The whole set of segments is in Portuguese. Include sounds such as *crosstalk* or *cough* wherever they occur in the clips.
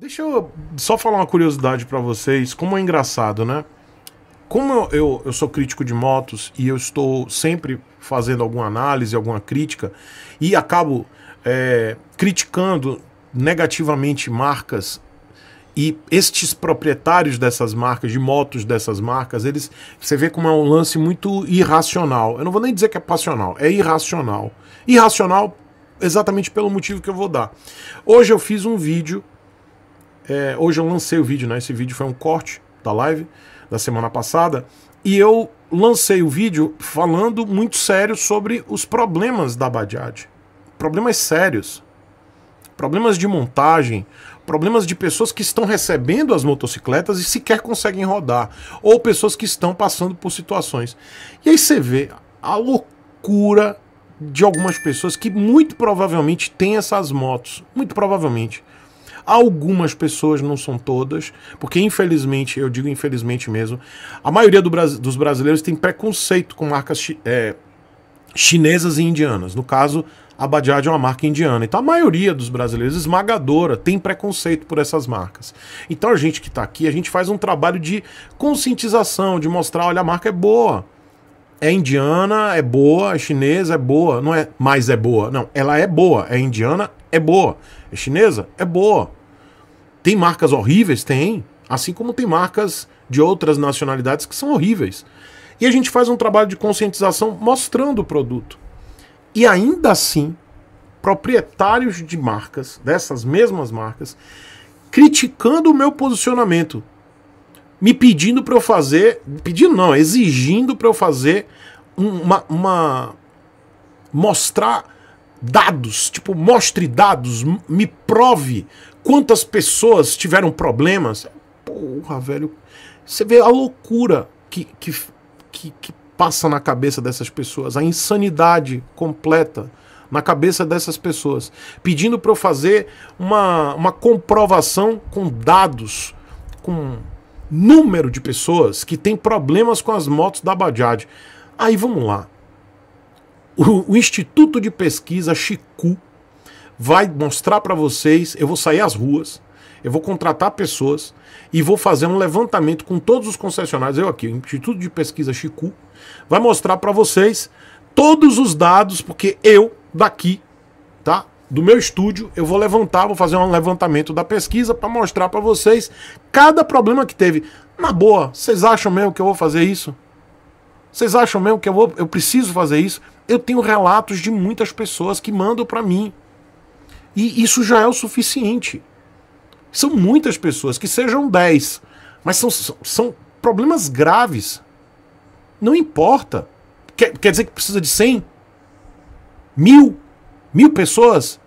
Deixa eu só falar uma curiosidade para vocês, como é engraçado, né? Como eu, eu, eu, sou crítico de motos e eu estou sempre fazendo alguma análise, alguma crítica, e acabo é, criticando negativamente marcas e estes proprietários dessas marcas, de motos dessas marcas, eles você vê como é um lance muito irracional. Eu não vou nem dizer que é passional, é irracional. Irracional exatamente pelo motivo que eu vou dar. Hoje eu fiz um vídeo é, hoje eu lancei o vídeo, né? Esse vídeo foi um corte da live da semana passada. E eu lancei o vídeo falando muito sério sobre os problemas da Badiad. Problemas sérios. Problemas de montagem, problemas de pessoas que estão recebendo as motocicletas e sequer conseguem rodar, ou pessoas que estão passando por situações. E aí você vê a loucura de algumas pessoas que muito provavelmente têm essas motos, muito provavelmente. Algumas pessoas, não são todas, porque infelizmente, eu digo infelizmente mesmo, a maioria do, dos brasileiros tem preconceito com marcas é, chinesas e indianas. No caso, a Bajaj é uma marca indiana. Então a maioria dos brasileiros, esmagadora, tem preconceito por essas marcas. Então a gente que está aqui, a gente faz um trabalho de conscientização, de mostrar, olha, a marca é boa. É indiana, é boa, é chinesa, é boa. Não é mais é boa, não. Ela é boa. É indiana, é boa. É chinesa, é boa. Tem marcas horríveis? Tem. Assim como tem marcas de outras nacionalidades que são horríveis. E a gente faz um trabalho de conscientização mostrando o produto. E ainda assim, proprietários de marcas, dessas mesmas marcas, criticando o meu posicionamento, me pedindo para eu fazer, pedindo não, exigindo para eu fazer uma, uma, mostrar dados, tipo mostre dados, me prove Quantas pessoas tiveram problemas? Porra, velho. Você vê a loucura que, que, que, que passa na cabeça dessas pessoas, a insanidade completa na cabeça dessas pessoas, pedindo para eu fazer uma, uma comprovação com dados, com número de pessoas que tem problemas com as motos da Bajaj. Aí vamos lá. O, o Instituto de Pesquisa Chicu vai mostrar para vocês, eu vou sair às ruas, eu vou contratar pessoas e vou fazer um levantamento com todos os concessionários. Eu aqui, o Instituto de Pesquisa Chicu, vai mostrar para vocês todos os dados, porque eu daqui, tá? Do meu estúdio, eu vou levantar, vou fazer um levantamento da pesquisa para mostrar para vocês cada problema que teve. Na boa, vocês acham mesmo que eu vou fazer isso? Vocês acham mesmo que eu, vou, eu preciso fazer isso? Eu tenho relatos de muitas pessoas que mandam para mim. E isso já é o suficiente. São muitas pessoas, que sejam 10, mas são, são problemas graves. Não importa. Quer, quer dizer que precisa de 100? Mil? Mil pessoas?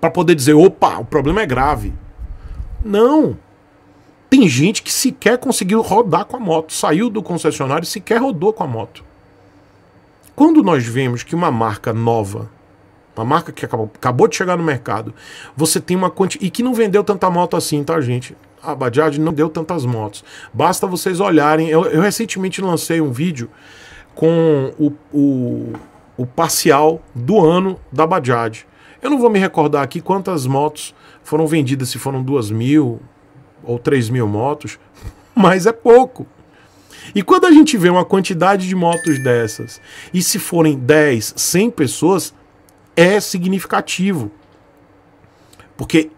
Para poder dizer, opa, o problema é grave. Não. Tem gente que sequer conseguiu rodar com a moto, saiu do concessionário e sequer rodou com a moto. Quando nós vemos que uma marca nova uma marca que acabou, acabou de chegar no mercado, você tem uma quantidade. E que não vendeu tanta moto assim, tá, gente? A Bajaj não deu tantas motos. Basta vocês olharem. Eu, eu recentemente lancei um vídeo com o, o, o parcial do ano da Bajaj. Eu não vou me recordar aqui quantas motos foram vendidas, se foram duas mil ou três mil motos, *laughs* mas é pouco. E quando a gente vê uma quantidade de motos dessas, e se forem 10, 100 pessoas, é significativo. Porque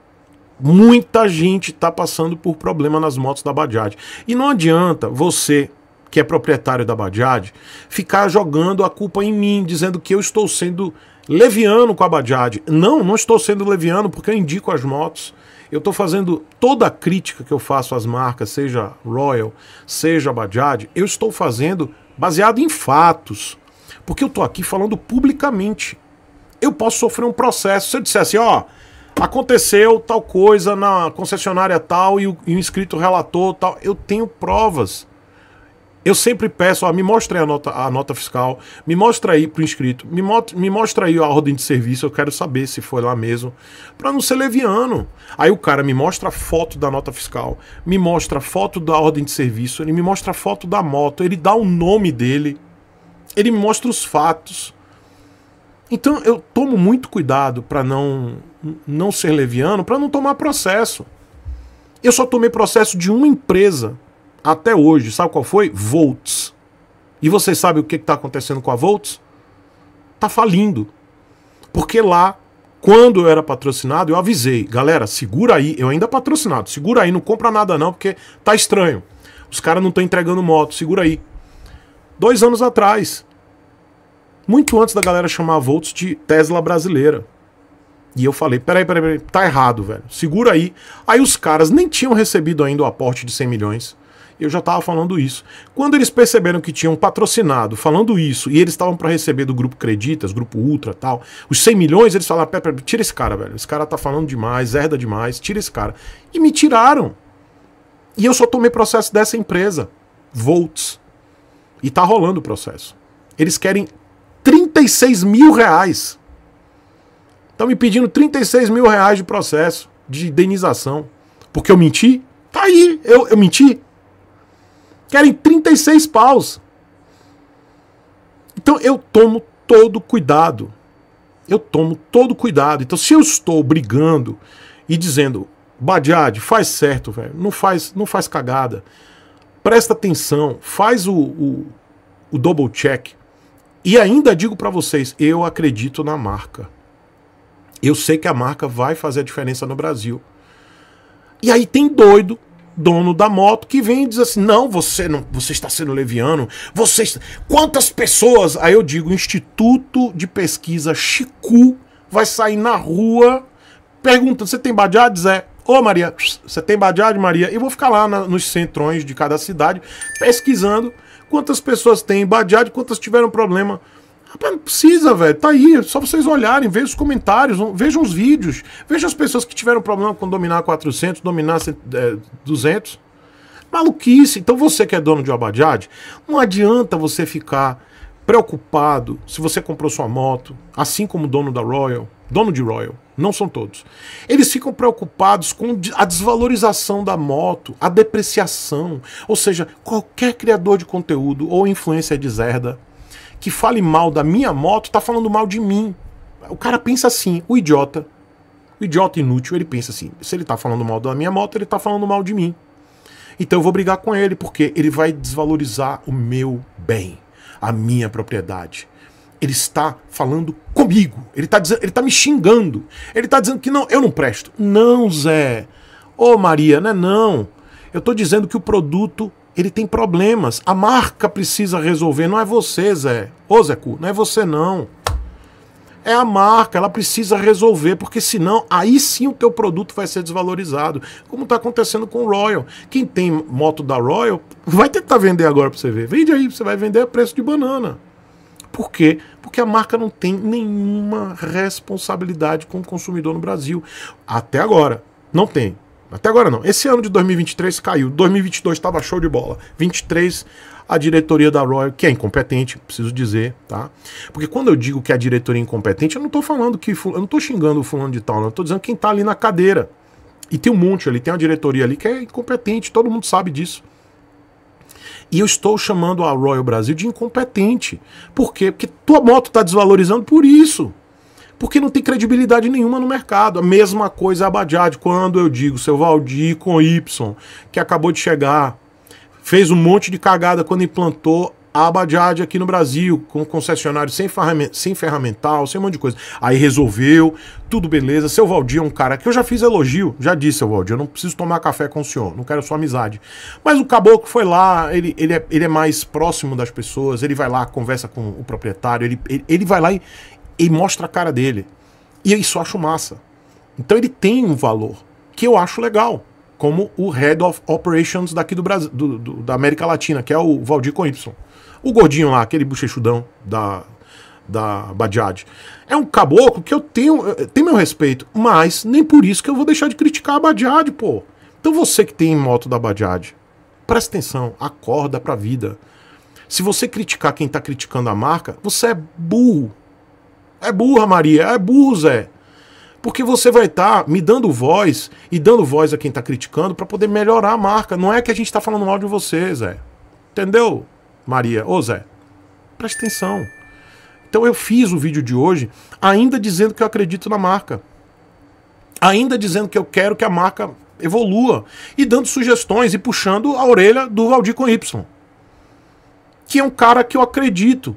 muita gente está passando por problema nas motos da Bajaj. E não adianta você, que é proprietário da Bajaj, ficar jogando a culpa em mim, dizendo que eu estou sendo leviano com a Bajaj. Não, não estou sendo leviano porque eu indico as motos. Eu estou fazendo toda a crítica que eu faço às marcas, seja Royal, seja Bajaj, eu estou fazendo baseado em fatos. Porque eu estou aqui falando publicamente eu posso sofrer um processo. Se eu dissesse, assim, ó, aconteceu tal coisa na concessionária tal e o, e o inscrito relatou tal, eu tenho provas. Eu sempre peço, ó, me mostre a nota, a nota fiscal, me mostra aí pro inscrito, me, mo me mostra aí a ordem de serviço, eu quero saber se foi lá mesmo, para não ser leviano. Aí o cara me mostra a foto da nota fiscal, me mostra a foto da ordem de serviço, ele me mostra a foto da moto, ele dá o nome dele, ele me mostra os fatos. Então eu tomo muito cuidado para não não ser leviano, para não tomar processo. Eu só tomei processo de uma empresa até hoje. Sabe qual foi? Volts. E vocês sabem o que está acontecendo com a Volts? Tá falindo. Porque lá, quando eu era patrocinado, eu avisei, galera, segura aí, eu ainda patrocinado, segura aí, não compra nada não, porque tá estranho. Os caras não estão entregando moto, segura aí. Dois anos atrás, muito antes da galera chamar a Volts de Tesla brasileira. E eu falei: peraí, peraí, peraí, tá errado, velho. Segura aí. Aí os caras nem tinham recebido ainda o aporte de 100 milhões. Eu já estava falando isso. Quando eles perceberam que tinham patrocinado falando isso e eles estavam para receber do grupo Creditas, grupo Ultra tal, os 100 milhões, eles falaram: peraí, peraí, tira esse cara, velho. Esse cara tá falando demais, herda demais, tira esse cara. E me tiraram. E eu só tomei processo dessa empresa, Volts. E tá rolando o processo. Eles querem 36 mil reais. Estão me pedindo 36 mil reais de processo, de indenização. Porque eu menti? Tá aí, eu, eu menti. Querem 36 paus. Então eu tomo todo cuidado. Eu tomo todo cuidado. Então se eu estou brigando e dizendo, Badiad, faz certo, velho. Não faz, não faz cagada. Presta atenção, faz o, o, o double check e ainda digo para vocês, eu acredito na marca. Eu sei que a marca vai fazer a diferença no Brasil. E aí tem doido, dono da moto, que vem e diz assim: "Não, você não, você está sendo leviano. Você está... quantas pessoas?" Aí eu digo, Instituto de Pesquisa Chicu vai sair na rua perguntando: "Você tem Bajaj, Zé?" Ô Maria, você tem Bajaj, Maria? Eu vou ficar lá na, nos centrões de cada cidade pesquisando Quantas pessoas têm Badiad, quantas tiveram problema? Rapaz, não precisa, velho. Tá aí. só vocês olharem, vejam os comentários, vejam os vídeos. Vejam as pessoas que tiveram problema com dominar 400, dominar 200. É, Maluquice. Então você que é dono de uma Badiade, não adianta você ficar preocupado se você comprou sua moto, assim como o dono da Royal, dono de Royal. Não são todos. Eles ficam preocupados com a desvalorização da moto, a depreciação. Ou seja, qualquer criador de conteúdo ou influência de Zerda que fale mal da minha moto está falando mal de mim. O cara pensa assim, o idiota, o idiota inútil, ele pensa assim: se ele está falando mal da minha moto, ele está falando mal de mim. Então eu vou brigar com ele, porque ele vai desvalorizar o meu bem, a minha propriedade ele está falando comigo. Ele está dizendo, ele está me xingando. Ele está dizendo que não, eu não presto. Não, Zé. Ô oh, Maria, não é não. Eu estou dizendo que o produto ele tem problemas. A marca precisa resolver. Não é você, Zé. Ô Zé Cu, não é você não. É a marca, ela precisa resolver, porque senão aí sim o teu produto vai ser desvalorizado, como está acontecendo com o Royal. Quem tem moto da Royal vai tentar vender agora para você ver. Vende aí, você vai vender a preço de banana. Por quê? Porque a marca não tem nenhuma responsabilidade com o consumidor no Brasil. Até agora, não tem. Até agora não. Esse ano de 2023 caiu. 2022 estava show de bola. 23 a diretoria da Royal, que é incompetente, preciso dizer, tá? Porque quando eu digo que a diretoria é incompetente, eu não estou falando que eu não tô xingando o fulano de tal, não. Eu tô dizendo quem está ali na cadeira. E tem um monte ali, tem uma diretoria ali que é incompetente, todo mundo sabe disso. E eu estou chamando a Royal Brasil de incompetente. Por quê? Porque tua moto está desvalorizando por isso. Porque não tem credibilidade nenhuma no mercado. A mesma coisa é a Bajaj, quando eu digo, seu Valdir com Y, que acabou de chegar, fez um monte de cagada quando implantou a Abadiad aqui no Brasil, com concessionário sem, sem ferramental, sem um monte de coisa. Aí resolveu, tudo beleza. Seu Valdir é um cara que eu já fiz elogio, já disse, seu Valdir, eu não preciso tomar café com o senhor, não quero sua amizade. Mas o caboclo foi lá, ele, ele, é, ele é mais próximo das pessoas, ele vai lá, conversa com o proprietário, ele, ele, ele vai lá e, e mostra a cara dele. E isso eu acho massa. Então ele tem um valor que eu acho legal como o Head of Operations daqui do Brasil, do, do, da América Latina, que é o Valdir com Y. O gordinho lá, aquele bochechudão da, da Badiad. É um caboclo que eu tenho, eh, tem meu respeito, mas nem por isso que eu vou deixar de criticar a Badiad, pô. Então você que tem moto da Badiad, presta atenção, acorda pra vida. Se você criticar quem tá criticando a marca, você é burro. É burra, Maria, é burro, Zé. Porque você vai estar tá me dando voz e dando voz a quem tá criticando para poder melhorar a marca. Não é que a gente tá falando mal de você, Zé. Entendeu? Maria, ô Zé, preste atenção. Então eu fiz o vídeo de hoje ainda dizendo que eu acredito na marca. Ainda dizendo que eu quero que a marca evolua e dando sugestões e puxando a orelha do Valdir com Y. Que é um cara que eu acredito.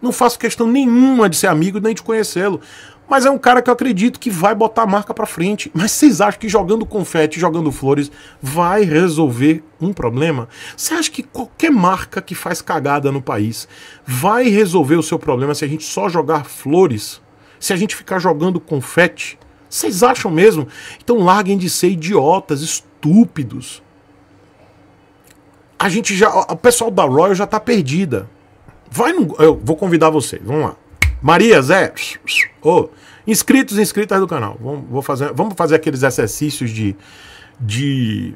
Não faço questão nenhuma de ser amigo nem de conhecê-lo. Mas é um cara que eu acredito que vai botar a marca para frente. Mas vocês acham que jogando confete, jogando flores, vai resolver um problema? Você acha que qualquer marca que faz cagada no país vai resolver o seu problema se a gente só jogar flores? Se a gente ficar jogando confete? Vocês acham mesmo? Então larguem de ser idiotas, estúpidos. A gente já. O pessoal da Royal já tá perdida. Vai no. Eu vou convidar você, vamos lá. Maria, Zé, oh, inscritos e inscritas do canal. Vamos, vou fazer, vamos fazer aqueles exercícios de. de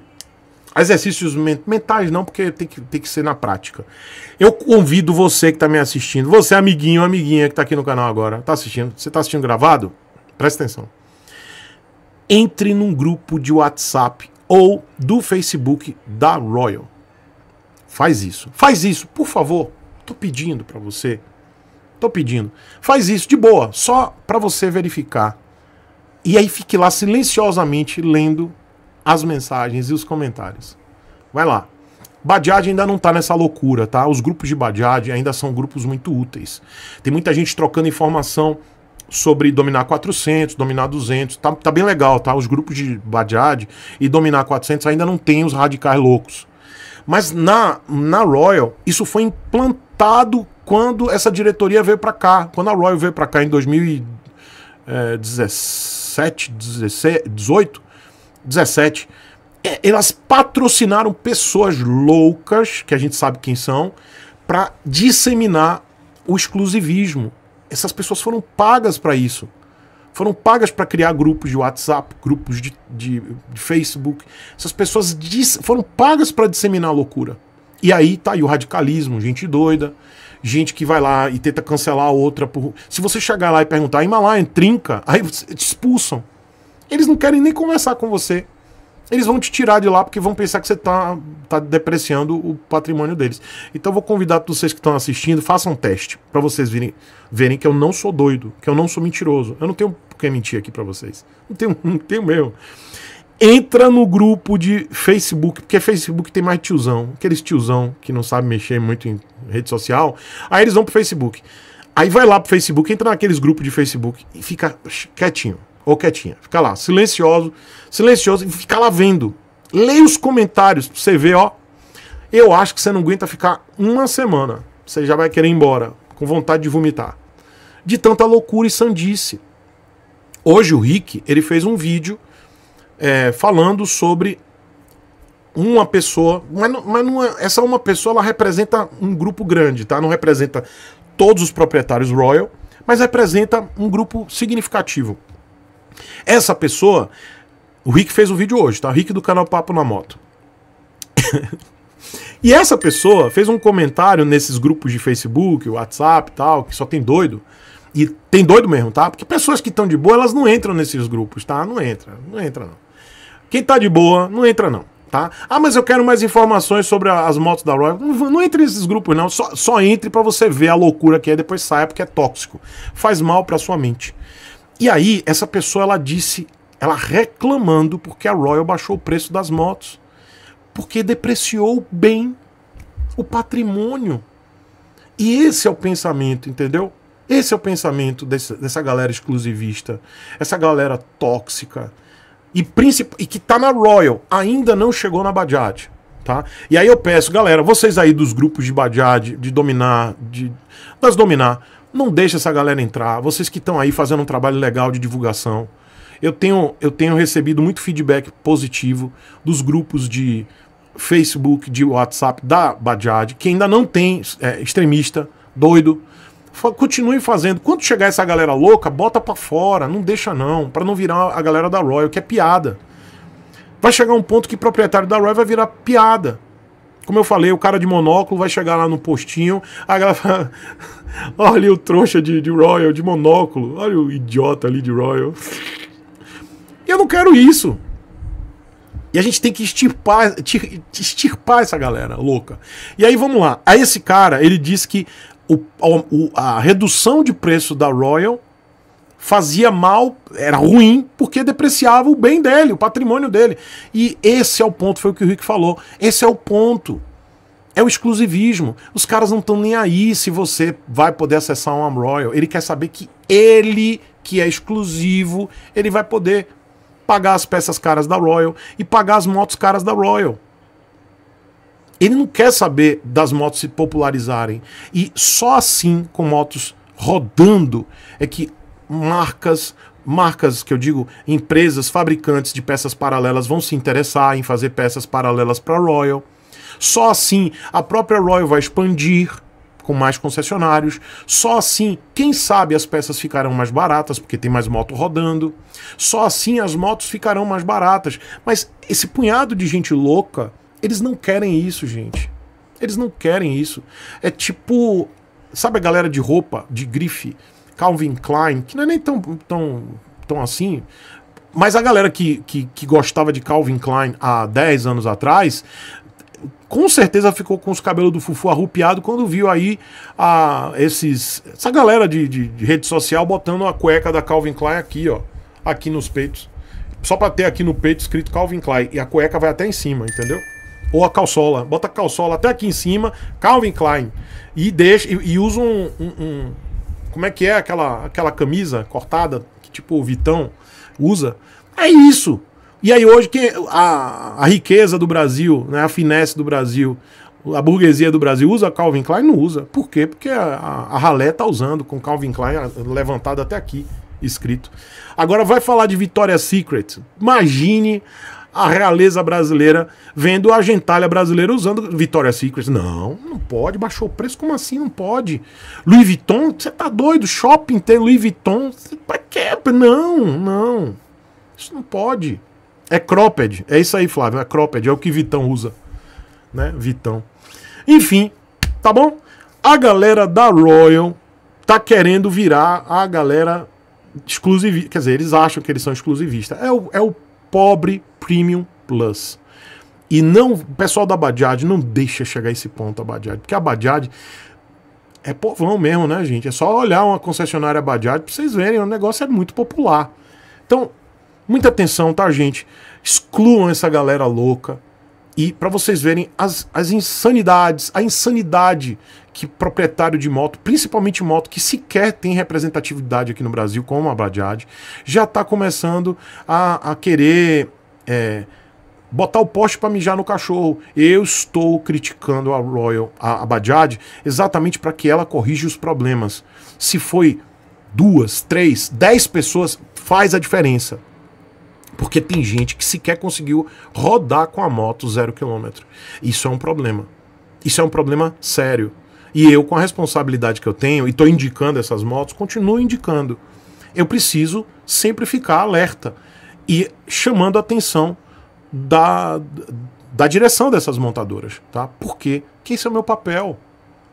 exercícios mentais não, porque tem que, tem que ser na prática. Eu convido você que está me assistindo, você amiguinho, amiguinha que está aqui no canal agora, está assistindo, você está assistindo gravado? Presta atenção. Entre num grupo de WhatsApp ou do Facebook da Royal. Faz isso. Faz isso, por favor. Estou pedindo para você. Tô pedindo. Faz isso de boa, só para você verificar. E aí fique lá silenciosamente lendo as mensagens e os comentários. Vai lá. Badiad ainda não tá nessa loucura, tá? Os grupos de Badiad ainda são grupos muito úteis. Tem muita gente trocando informação sobre dominar 400, dominar 200, tá, tá bem legal, tá? Os grupos de Badiad e dominar 400 ainda não tem os radicais loucos. Mas na, na Royal, isso foi implantado quando essa diretoria veio para cá, quando a Royal veio para cá em 2017, 18, 17, elas patrocinaram pessoas loucas, que a gente sabe quem são, para disseminar o exclusivismo. Essas pessoas foram pagas para isso. Foram pagas para criar grupos de WhatsApp, grupos de, de, de Facebook. Essas pessoas foram pagas para disseminar a loucura. E aí tá aí o radicalismo, gente doida, gente que vai lá e tenta cancelar a outra. Por... Se você chegar lá e perguntar, Himalayan, é trinca, aí te expulsam. Eles não querem nem conversar com você. Eles vão te tirar de lá porque vão pensar que você está tá depreciando o patrimônio deles. Então vou convidar todos vocês que estão assistindo, façam um teste para vocês virem, verem que eu não sou doido, que eu não sou mentiroso. Eu não tenho por que mentir aqui para vocês. Não tenho, *laughs* não tenho meu entra no grupo de Facebook, porque Facebook tem mais tiozão, aqueles tiozão que não sabe mexer muito em rede social. Aí eles vão pro Facebook. Aí vai lá pro Facebook, entra naqueles grupos de Facebook e fica quietinho, ou quietinha. Fica lá, silencioso, silencioso, e fica lá vendo. Leia os comentários pra você ver, ó. Eu acho que você não aguenta ficar uma semana. Você já vai querer ir embora, com vontade de vomitar. De tanta loucura e sandice. Hoje o Rick, ele fez um vídeo é, falando sobre uma pessoa, mas, não, mas não é, essa uma pessoa ela representa um grupo grande, tá? Não representa todos os proprietários Royal, mas representa um grupo significativo. Essa pessoa, o Rick fez um vídeo hoje, tá? O Rick do canal Papo na Moto. *laughs* e essa pessoa fez um comentário nesses grupos de Facebook, WhatsApp e tal, que só tem doido. E tem doido mesmo, tá? Porque pessoas que estão de boa, elas não entram nesses grupos, tá? Não entra, não entra não. Quem tá de boa, não entra não tá? Ah, mas eu quero mais informações sobre as motos da Royal. Não, não entre nesses grupos, não. Só, só entre para você ver a loucura que é, depois saia, porque é tóxico. Faz mal para sua mente. E aí, essa pessoa, ela disse, ela reclamando porque a Royal baixou o preço das motos. Porque depreciou bem o patrimônio. E esse é o pensamento, entendeu? Esse é o pensamento desse, dessa galera exclusivista, essa galera tóxica, e, e que está na Royal, ainda não chegou na Bajaj. Tá? E aí eu peço, galera, vocês aí dos grupos de Bajaj, de dominar, de, das dominar, não deixa essa galera entrar. Vocês que estão aí fazendo um trabalho legal de divulgação. Eu tenho, eu tenho recebido muito feedback positivo dos grupos de Facebook, de WhatsApp da Bajaj, que ainda não tem é, extremista, doido, continue fazendo. Quando chegar essa galera louca, bota para fora, não deixa não, para não virar a galera da Royal, que é piada. Vai chegar um ponto que proprietário da Royal vai virar piada. Como eu falei, o cara de monóculo vai chegar lá no postinho, a galera fala, *laughs* olha o trouxa de, de Royal, de monóculo, olha o idiota ali de Royal. Eu não quero isso. E a gente tem que extirpar, extirpar essa galera louca. E aí vamos lá. Aí esse cara, ele disse que o, o, a redução de preço da Royal fazia mal, era ruim, porque depreciava o bem dele, o patrimônio dele. E esse é o ponto, foi o que o Rick falou. Esse é o ponto. É o exclusivismo. Os caras não estão nem aí se você vai poder acessar um Royal. Ele quer saber que ele, que é exclusivo, ele vai poder pagar as peças caras da Royal e pagar as motos caras da Royal. Ele não quer saber das motos se popularizarem. E só assim, com motos rodando, é que marcas, marcas que eu digo, empresas, fabricantes de peças paralelas vão se interessar em fazer peças paralelas para a Royal. Só assim a própria Royal vai expandir com mais concessionários. Só assim, quem sabe as peças ficarão mais baratas, porque tem mais moto rodando. Só assim as motos ficarão mais baratas. Mas esse punhado de gente louca eles não querem isso, gente. Eles não querem isso. É tipo, sabe a galera de roupa, de grife, Calvin Klein, que não é nem tão, tão, tão assim, mas a galera que, que, que gostava de Calvin Klein há 10 anos atrás, com certeza ficou com os cabelos do Fufu arrupiado quando viu aí a, ah, esses, essa galera de, de, de rede social botando a cueca da Calvin Klein aqui, ó. Aqui nos peitos. Só pra ter aqui no peito escrito Calvin Klein. E a cueca vai até em cima, entendeu? Ou a calçola. Bota a calçola até aqui em cima, Calvin Klein. E deixa e, e usa um, um, um, Como é que é aquela, aquela camisa cortada que tipo o Vitão usa? É isso. E aí hoje que a, a riqueza do Brasil, né, a finesse do Brasil, a burguesia do Brasil usa Calvin Klein? Não usa. Por quê? Porque a, a, a ralé tá usando com Calvin Klein levantado até aqui, escrito. Agora vai falar de Victoria's Secret. Imagine a realeza brasileira vendo a gentalha brasileira usando Vitória Secret. Não, não pode, baixou o preço, como assim não pode? Louis Vuitton, você tá doido, shopping tem Louis Vuitton, pra quê? Não, não, isso não pode. É cropped, é isso aí Flávio, é cropped, é o que Vitão usa, né, Vitão. Enfim, tá bom? A galera da Royal tá querendo virar a galera exclusivista, quer dizer, eles acham que eles são exclusivistas. É o, é o pobre Premium Plus. E não, o pessoal da Bajaj não deixa chegar esse ponto a Bajaj porque a Bajaj é povão mesmo, né, gente? É só olhar uma concessionária Bajaj para vocês verem, o negócio é muito popular. Então, muita atenção, tá, gente? Excluam essa galera louca. E para vocês verem as, as insanidades, a insanidade que proprietário de moto, principalmente moto que sequer tem representatividade aqui no Brasil, como a Bajaj já está começando a, a querer é, botar o poste para mijar no cachorro. Eu estou criticando a Royal, a, a Bajaj, exatamente para que ela corrija os problemas. Se foi duas, três, dez pessoas, faz a diferença. Porque tem gente que sequer conseguiu rodar com a moto zero quilômetro. Isso é um problema. Isso é um problema sério. E eu, com a responsabilidade que eu tenho, e estou indicando essas motos, continuo indicando. Eu preciso sempre ficar alerta e chamando a atenção da, da direção dessas montadoras, tá? Porque esse é o meu papel.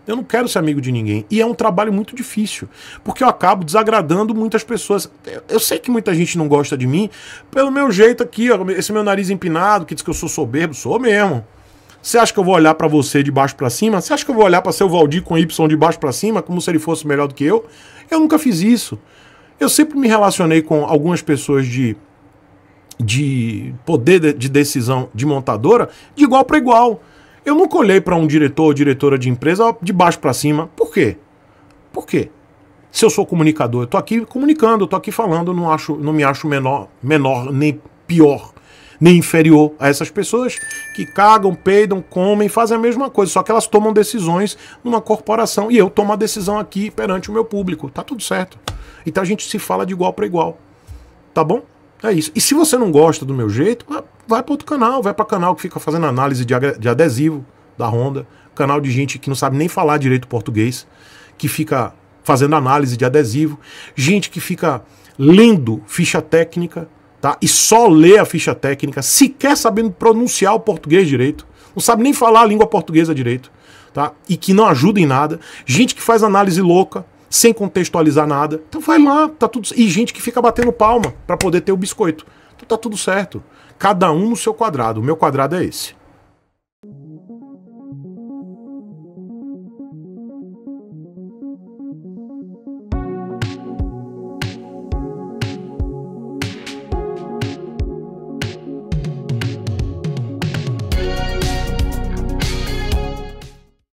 Eu não quero ser amigo de ninguém. E é um trabalho muito difícil, porque eu acabo desagradando muitas pessoas. Eu sei que muita gente não gosta de mim pelo meu jeito aqui, ó, esse meu nariz empinado, que diz que eu sou soberbo, sou mesmo. Você acha que eu vou olhar para você de baixo para cima? Você acha que eu vou olhar para seu Valdir com Y de baixo para cima, como se ele fosse melhor do que eu? Eu nunca fiz isso. Eu sempre me relacionei com algumas pessoas de de poder de decisão de montadora de igual para igual. Eu nunca olhei para um diretor ou diretora de empresa de baixo para cima. Por quê? Por quê? Se eu sou comunicador, eu tô aqui comunicando, eu tô aqui falando, não acho, não me acho menor, menor nem pior, nem inferior a essas pessoas que cagam, peidam, comem, fazem a mesma coisa, só que elas tomam decisões numa corporação e eu tomo a decisão aqui perante o meu público. Tá tudo certo. Então a gente se fala de igual para igual. Tá bom? É isso. E se você não gosta do meu jeito, vai para outro canal, vai para canal que fica fazendo análise de adesivo da Honda, canal de gente que não sabe nem falar direito português, que fica fazendo análise de adesivo, gente que fica lendo ficha técnica, tá? E só lê a ficha técnica, sequer sabendo pronunciar o português direito, não sabe nem falar a língua portuguesa direito, tá? E que não ajuda em nada, gente que faz análise louca, sem contextualizar nada. Então vai lá, tá tudo. E gente que fica batendo palma para poder ter o biscoito. Então tá tudo certo. Cada um no seu quadrado. O meu quadrado é esse.